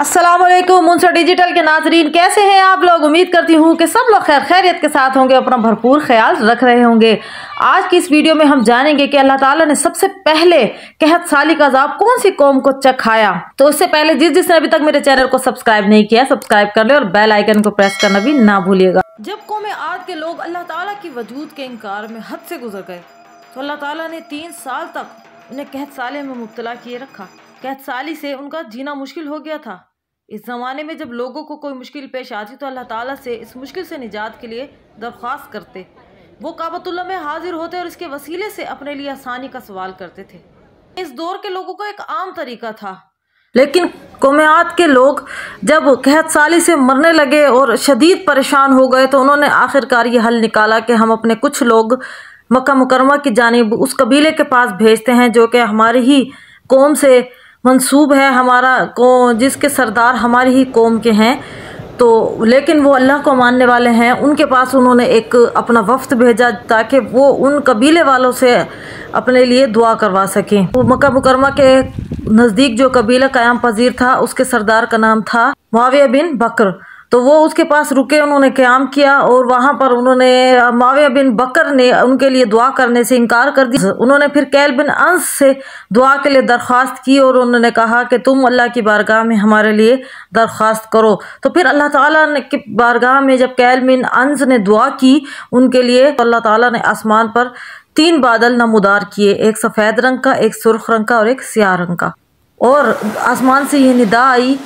Aslam मुंसा digital के नाजरीन कैसे हैं आप लोग उम्मीद करती हूँ कि सब लोग खैर खैरियत के साथ होंगे अपना भरपूर ख्याल रख रहे होंगे आज की इस वीडियो में हम जानेंगे कि अल्लाह ताला ने सबसे पहले कहत साली का अजाब कौन सी कौम को चखाया तो उससे पहले जिस जिसने अभी तक मेरे चैनल को सब्सक्राइब नहीं किया सब्सक्राइब कर ले और बेल आइकन को प्रेस करना भी ना भूलिएगा जब कौम आज के लोग अल्लाह तला की वजूद के इनकार में हद से गुजर गए तो अल्लाह ताला ने तीन साल तक उन्हें कहत साले में मुबतला किए रखा कहत साली से उनका जीना मुश्किल हो गया था इस ज़माने में जब लोगों को कोई मुश्किल पेश आती तो अल्लाह ताला से इस मुश्किल से निजात के लिए दरख्वास्त करते वो काबतुल्ला में हाजिर होते और इसके वसीले से अपने लिए आसानी का सवाल करते थे इस दौर के लोगों का एक आम तरीका था लेकिन कोमयात के लोग जब कहत साली से मरने लगे और शदीद परेशान हो गए तो उन्होंने आखिरकार ये हल निकाला कि हम अपने कुछ लोग मक्का मुकरमा की जानब उस कबीले के पास भेजते हैं जो कि हमारी ही कौम से मंसूब है हमारा को जिसके सरदार हमारी ही कौम के हैं तो लेकिन वो अल्लाह को मानने वाले हैं उनके पास उन्होंने एक अपना वफ्त भेजा ताकि वो उन कबीले वालों से अपने लिए दुआ करवा सकें वो मक्का मुकरमा के नज़दीक जो कबीला क्याम पजीर था उसके सरदार का नाम था माविया बिन बकर तो वो उसके पास रुके उन्होंने क्याम किया और वहाँ पर उन्होंने माविया बिन बकर ने उनके लिए दुआ करने से इनकार कर दिया उन्होंने फिर कैल बिन अंस से दुआ के लिए दरख्वास्त की और उन्होंने कहा कि तुम अल्लाह की बारगाह में हमारे लिए दरख्वास्त करो तो फिर अल्लाह ताला ने की बारगाह में जब कैल बिन अंस ने दुआ की उनके लिए तो अल्लाह ताला ने आसमान पर तीन बादल नमदार किए एक सफ़ेद रंग का एक सुर्ख रंग का और एक स्याह रंग का और आसमान से ये निदा आई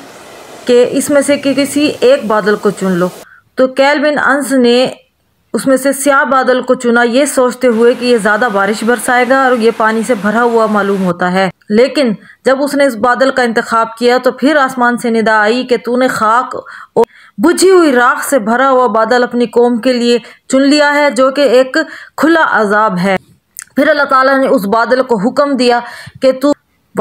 कि इसमें से कि किसी एक बादल को चुन लो तो कैलविन अंश ने उसमें से स्याह बादल को चुना ये सोचते हुए कि ये ज़्यादा बारिश बरसाएगा और ये पानी से भरा हुआ मालूम होता है लेकिन जब उसने इस बादल का इंतखब किया तो फिर आसमान से निदा आई कि तूने खाक और बुझी हुई राख से भरा हुआ बादल अपनी कौम के लिए चुन लिया है जो कि एक खुला अजाब है फिर अल्लाह ताला ने उस बादल को हुक्म दिया कि तू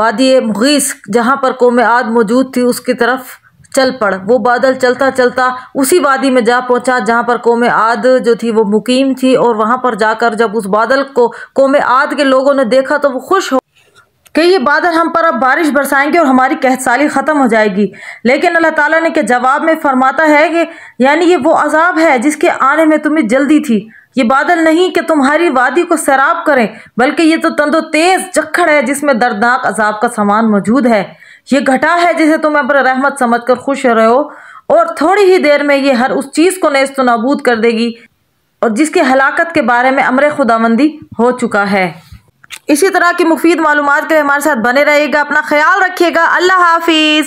वादी मुगीस जहाँ पर कौम आद मौजूद थी उसकी तरफ चल पड़ वो बादल चलता चलता उसी वादी में जा पहुंचा जहां पर कौम आद जो थी वो मुकीम थी और वहां पर जाकर जब उस बादल को कौम आद के लोगों ने देखा तो वो खुश हो कि ये बादल हम पर अब बारिश बरसाएंगे और हमारी कहसाली ख़त्म हो जाएगी लेकिन अल्लाह ताला ने के जवाब में फरमाता है कि यानी ये वो अजाब है जिसके आने में तुम्हें जल्दी थी ये बादल नहीं कि तुम्हारी वादी को शराब करें बल्कि ये तो तंदो तेज़ चक्खड़ है जिसमें दर्दनाक अजाब का सामान मौजूद है ये घटा है जिसे तुम अब रहमत समझ कर खुश रहो और थोड़ी ही देर में ये हर उस चीज़ को नेस्त नाबूद कर देगी और जिसकी हलाकत के बारे में अमर खुदाबंदी हो चुका है इसी तरह की मुफीद मालूम के हमारे साथ बने रहेगा अपना ख्याल रखिएगा अल्लाह हाफिज़